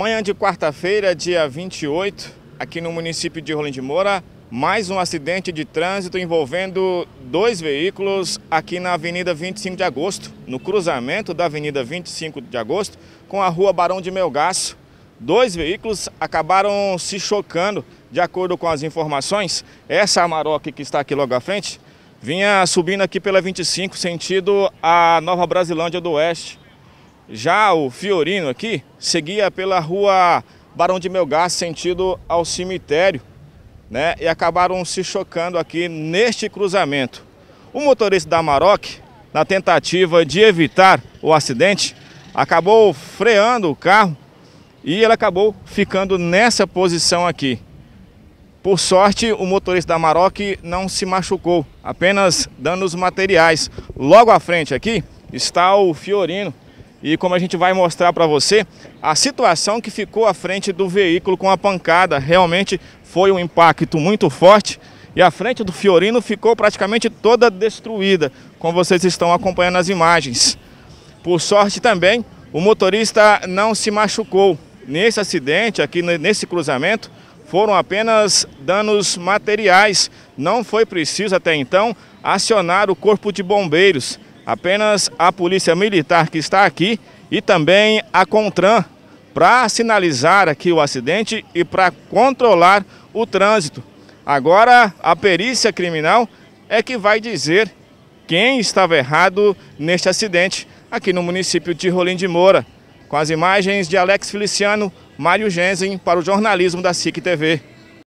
Manhã de quarta-feira, dia 28, aqui no município de Rolim de Moura, mais um acidente de trânsito envolvendo dois veículos aqui na Avenida 25 de Agosto, no cruzamento da Avenida 25 de Agosto com a Rua Barão de Melgaço. Dois veículos acabaram se chocando, de acordo com as informações. Essa Amarok que está aqui logo à frente vinha subindo aqui pela 25, sentido a Nova Brasilândia do Oeste já o Fiorino aqui seguia pela rua Barão de Melgar, sentido ao cemitério, né? E acabaram se chocando aqui neste cruzamento. O motorista da Maroc, na tentativa de evitar o acidente, acabou freando o carro e ele acabou ficando nessa posição aqui. Por sorte, o motorista da Maroc não se machucou, apenas danos materiais. Logo à frente aqui está o Fiorino, e como a gente vai mostrar para você, a situação que ficou à frente do veículo com a pancada realmente foi um impacto muito forte. E a frente do Fiorino ficou praticamente toda destruída, como vocês estão acompanhando as imagens. Por sorte também, o motorista não se machucou. Nesse acidente, aqui nesse cruzamento, foram apenas danos materiais. Não foi preciso até então acionar o corpo de bombeiros apenas a Polícia Militar que está aqui e também a CONTRAN para sinalizar aqui o acidente e para controlar o trânsito. Agora a perícia criminal é que vai dizer quem estava errado neste acidente aqui no município de Rolim de Moura. Com as imagens de Alex Feliciano, Mário Gensen para o jornalismo da SIC TV.